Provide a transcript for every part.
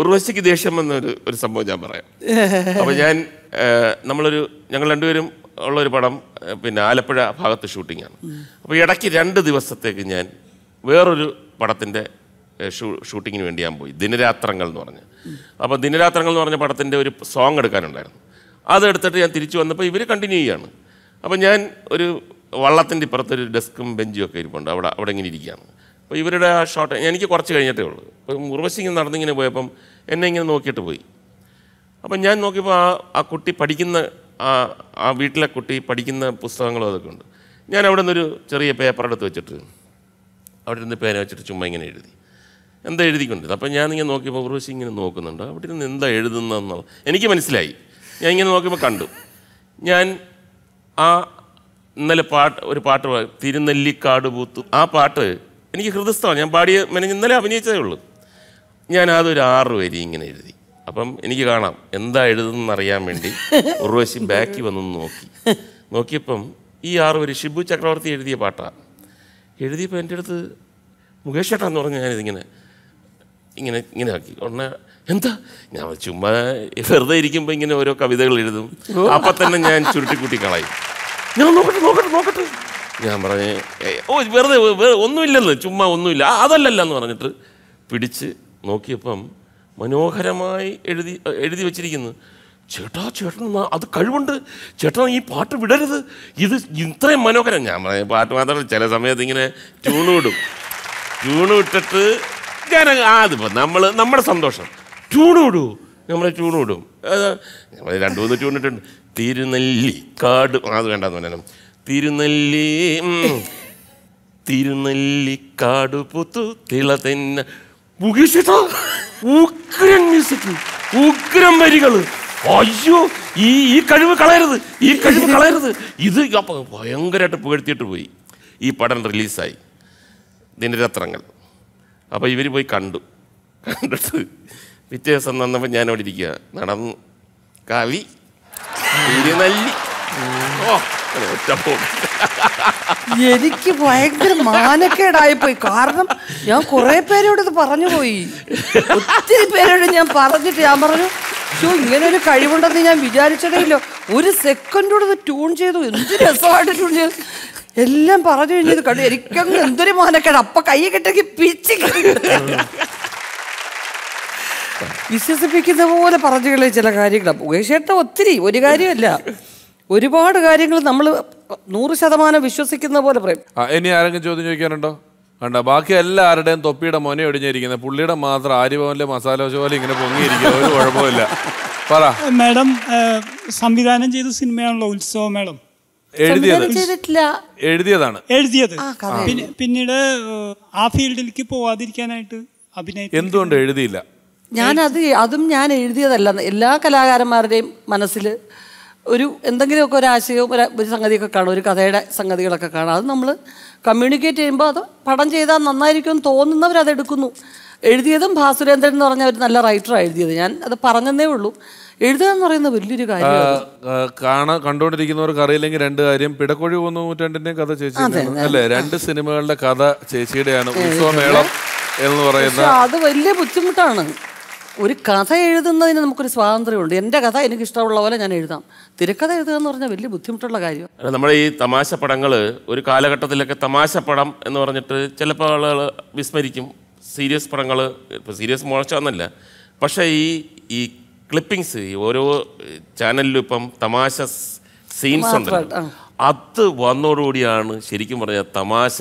ഉർവശിക്ക് ദേഷ്യം എന്നൊരു ഒരു സംഭവം ഞാൻ പറയാം അപ്പോൾ ഞാൻ നമ്മളൊരു ഞങ്ങൾ രണ്ടുപേരും ഉള്ള ഒരു പടം പിന്നെ ആലപ്പുഴ ഭാഗത്ത് ഷൂട്ടിങ്ങാണ് അപ്പോൾ ഇടയ്ക്ക് രണ്ട് ദിവസത്തേക്ക് ഞാൻ വേറൊരു പടത്തിൻ്റെ ഷൂ ഷൂട്ടിങ്ങിന് വേണ്ടി ഞാൻ പോയി ദിനരാത്രങ്ങൾ എന്ന് പറഞ്ഞ് അപ്പോൾ ദിനരാത്രങ്ങൾ എന്ന് പറഞ്ഞ പടത്തിൻ്റെ ഒരു സോങ് എടുക്കാനുണ്ടായിരുന്നു അതെടുത്തിട്ട് ഞാൻ തിരിച്ചു വന്നപ്പോൾ ഇവർ കണ്ടിന്യൂ ചെയ്യാണ് അപ്പോൾ ഞാൻ ഒരു വള്ളത്തിൻ്റെ ഇപ്പുറത്തൊരു ഡെസ്കും ബെഞ്ചും ഒക്കെ ഇരിപ്പുണ്ട് അവിടെ അവിടെ ഇങ്ങനെ ഇരിക്കുകയാണ് അപ്പോൾ ഇവരുടെ ആ ഷോട്ട് എനിക്ക് കുറച്ച് കഴിഞ്ഞിട്ടേ ഉള്ളൂ അപ്പം ഉർവശി ഇങ്ങനെ നടന്നിങ്ങനെ പോയപ്പം എന്നെ ഇങ്ങനെ നോക്കിയിട്ട് പോയി അപ്പം ഞാൻ നോക്കിയപ്പോൾ ആ ആ കുട്ടി പഠിക്കുന്ന ആ ആ വീട്ടിലെ കുട്ടി പഠിക്കുന്ന പുസ്തകങ്ങളും അതൊക്കെ ഉണ്ട് ഞാൻ അവിടെ നിന്നൊരു ചെറിയ പേപ്പർ എടുത്ത് വെച്ചിട്ട് അവിടെ നിന്ന് പേന വെച്ചിട്ട് ചുമ്മാ ഇങ്ങനെ എഴുതി എന്താ എഴുതിക്കൊണ്ടിരുന്നത് അപ്പം ഞാൻ ഇങ്ങനെ നോക്കിയപ്പോൾ ഉർവശി ഇങ്ങനെ നോക്കുന്നുണ്ട് അവിടെ നിന്ന് എന്താ എഴുതുന്നതെന്നുള്ള എനിക്ക് മനസ്സിലായി ഞാൻ ഇങ്ങനെ നോക്കിയപ്പോൾ കണ്ടു ഞാൻ ആ ഇന്നലെ പാട്ട് ഒരു പാട്ട് തിരുനെല്ലിക്കാട് പൂത്തു ആ പാട്ട് എനിക്ക് ഹൃദയസ്ഥമാണ് ഞാൻ പാടിയ മെനഞ്ഞ് ഇന്നലെ അഭിനയിച്ചതേ ഉള്ളൂ ഞാൻ അതൊരു ആറ് വരി ഇങ്ങനെ എഴുതി അപ്പം എനിക്ക് കാണാം എന്താ എഴുതുന്നതെന്ന് അറിയാൻ വേണ്ടി ഉർവശി ബാക്കി വന്നു നോക്കി നോക്കിയപ്പം ഈ ആറ് വരി ഷിബു ചക്രവർത്തി എഴുതിയ പാട്ടാണ് എഴുതിയപ്പോൾ എൻ്റെ അടുത്ത് മുകേഷ് ചേട്ടാ എന്ന് പറഞ്ഞ് ഞാനിതിങ്ങനെ ഇങ്ങനെ ഇങ്ങനെ ആക്കി ഉടനെ എന്താ ഞാൻ ചുമ്മാ വെറുതെ ഇരിക്കുമ്പോൾ ഇങ്ങനെ ഓരോ കവിതകൾ എഴുതും അപ്പം തന്നെ ഞാൻ ചുരുട്ടിക്കൂട്ടി കളയും ഞാൻ നോക്കട്ടെ നോക്കട്ടെ നോക്കട്ടെ ഞാൻ പറഞ്ഞ് ഓ വെറുതെ ഒന്നുമില്ലെന്ന് ചുമ്മാ ഒന്നുമില്ല അതല്ലല്ല എന്ന് പറഞ്ഞിട്ട് പിടിച്ച് നോക്കിയപ്പം മനോഹരമായി എഴുതി എഴുതി വെച്ചിരിക്കുന്നു ചേട്ടാ ചേട്ടൻ അത് കഴിവുണ്ട് ചേട്ടൻ ഈ പാട്ട് വിടരുത് ഇത് ഇത്രയും മനോഹരം ഞാൻ പറഞ്ഞ പാട്ട് മാത്രമല്ല ചില സമയത്ത് ഇങ്ങനെ ട്യൂണ് വിടും ട്യൂണ് വിട്ടിട്ട് ഞാൻ അതിപ്പോൾ നമ്മൾ നമ്മുടെ സന്തോഷം ട്യൂണ് വിടൂ നമ്മളെ ട്യൂണ് വിടും നമ്മൾ രണ്ട് മൂന്ന് ട്യൂണിട്ടുണ്ട് തിരുനെല്ലി കാട് അത് വേണ്ടെന്ന് പറഞ്ഞാലും തിരുനെല്ലി തിരുനെല്ലി പുത്തു തിള തന്നെ മുകേഷേട്ടാ ഉഗ്രൻ മ്യൂസിക് ഉഗ്രൻ വരികൾ അയ്യോ ഈ ഈ കഴിവ് കളയരുത് ഈ കഴിവ് കളയരുത് ഇത് ഭയങ്കരമായിട്ട് പുകഴ്ത്തിയിട്ട് പോയി ഈ പടം റിലീസായി ദിനരത്രങ്ങൾ അപ്പോൾ ഇവർ പോയി കണ്ടു കണ്ടിട്ട് വ്യത്യാസം ദിവസം നന്നപ്പോൾ ഞാനവിടെ ഇരിക്കുക നടന്നു കാവി തിരുനല്ലി ഓ എനിക്ക് ഭയങ്കര മാനക്കേടായി പോയി കാരണം ഞാൻ കുറെ പേരോട് ഇത് പറഞ്ഞു പോയി ഒത്തിരി പേരോട് ഞാൻ പറഞ്ഞിട്ട് ഞാൻ പറഞ്ഞു ഷോ ഇങ്ങനെ ഒരു കഴിവുണ്ടെന്ന് ഞാൻ വിചാരിച്ചിട്ടില്ല ഒരു സെക്കൻഡോട് ഇത് ട്യൂൺ ചെയ്തു എന്ത് രസമായിട്ട് ട്യൂൺ ചെയ്തു എല്ലാം പറഞ്ഞു കഴിഞ്ഞത് കണ്ടു എനിക്കങ്ങ് എന്തൊരു മാനക്കേട് അപ്പൊ കൈ കെട്ടി പിച്ചി വിശ്വസിപ്പിക്കുന്ന പോലെ പറഞ്ഞു കളി ചില കാര്യങ്ങൾ ഉകേഷേട്ട ഒത്തിരി ഒരു കാര്യമല്ല ഒരുപാട് കാര്യങ്ങൾ നമ്മൾ നൂറ് ശതമാനം വിശ്വസിക്കുന്ന പോലെ പറയും ഇനി ആരെങ്കിലും ചോദ്യം ചോദിക്കാനുണ്ടോ കണ്ട ബാക്കി എല്ലാവരുടെയും തൊപ്പിയുടെ മോനെ ഒടിഞ്ഞിരിക്കുന്നത് പുള്ളിയുടെ മാത്രം ആര്യഭവനിലെ മസാല ദോശ പോലെ ഇങ്ങനെ പൊങ്ങിയിരിക്കുന്നത് ഒരു കുഴപ്പമില്ല പറ മാഡം സംവിധാനം ചെയ്ത സിനിമയാണല്ലോ ഉത്സവ മേളം എഴുതിയതാണ് എഴുതിയത് പിന്നീട് ആ ഫീൽഡിലേക്ക് പോവാതിരിക്കാനായിട്ട് അഭിനയം എന്തുകൊണ്ട് എഴുതിയില്ല ഞാൻ അത് അതും ഞാൻ എഴുതിയതല്ല എല്ലാ കലാകാരന്മാരുടെയും മനസ്സിൽ ഒരു എന്തെങ്കിലുമൊക്കെ ഒരു ആശയവും ഒരു ഒരു സംഗതിയൊക്കെ കാണും ഒരു കഥയുടെ സംഗതികളൊക്കെ കാണും അത് നമ്മൾ കമ്മ്യൂണിക്കേറ്റ് ചെയ്യുമ്പോൾ അത് പടം ചെയ്താൽ നന്നായിരിക്കും തോന്നുന്നവർ അതെടുക്കുന്നു എഴുതിയതും ഭാസുരേന്ദ്രൻ എന്ന് പറഞ്ഞ ഒരു നല്ല റൈറ്ററാണ് എഴുതിയത് ഞാൻ അത് പറഞ്ഞതേ ഉള്ളൂ എഴുതുക എന്ന് പറയുന്ന വലിയൊരു കാര്യം കണ്ടുകൊണ്ടിരിക്കുന്നവർക്ക് അറിയില്ലെങ്കിൽ രണ്ട് കാര്യം പിടക്കോഴി പോകുന്ന നൂറ്റാണ്ടിന്റെ കഥ ചേച്ചി അല്ലേ രണ്ട് സിനിമകളുടെ കഥ ചേച്ചിയുടെയാണ് ഉത്സവമേളം എന്ന് പറയുന്നത് അത് വലിയ ബുദ്ധിമുട്ടാണ് ഒരു കഥ എഴുതുന്നതിന് നമുക്കൊരു സ്വാതന്ത്ര്യമുണ്ട് എൻ്റെ കഥ എനിക്ക് ഇഷ്ടമുള്ള പോലെ ഞാൻ എഴുതാം തിരക്കഥ എഴുതുക എന്ന് പറഞ്ഞാൽ വലിയ ബുദ്ധിമുട്ടുള്ള കാര്യം നമ്മുടെ ഈ തമാശ പടങ്ങൾ ഒരു കാലഘട്ടത്തിലൊക്കെ തമാശ പടം എന്ന് പറഞ്ഞിട്ട് ചിലപ്പോൾ ആളുകൾ വിസ്മരിക്കും സീരിയസ് പടങ്ങൾ ഇപ്പോൾ സീരിയസ് മോശമെന്നല്ല പക്ഷേ ഈ ഈ ക്ലിപ്പിങ്സ് ഓരോ ചാനലിലും ഇപ്പം തമാശ സീൻസ് ഉണ്ട് അത് വന്നോടുകൂടിയാണ് ശരിക്കും പറഞ്ഞാൽ തമാശ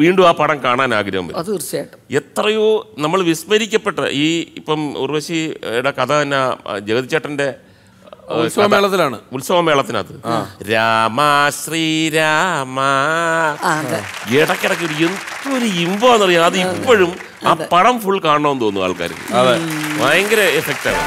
വീണ്ടും ആ പടം കാണാൻ ആഗ്രഹം അത് തീർച്ചയായിട്ടും എത്രയോ നമ്മൾ വിസ്മരിക്കപ്പെട്ട ഈ ഇപ്പം ഉർവശിയുടെ കഥ തന്നെ ജഗതിച്ചേട്ടൻ്റെ ഉത്സവമേളത്തിലാണ് ഉത്സവമേളത്തിനകത്ത് രാമ ശ്രീരാമ ഇടക്കിടക്ക് ഒരു എന്തൊരു ഇമ്പാന്നറിയാം അത് ഇപ്പോഴും ആ പടം ഫുൾ കാണണമെന്ന് തോന്നുന്നു ആൾക്കാർക്ക് ഭയങ്കര എഫക്റ്റാണ്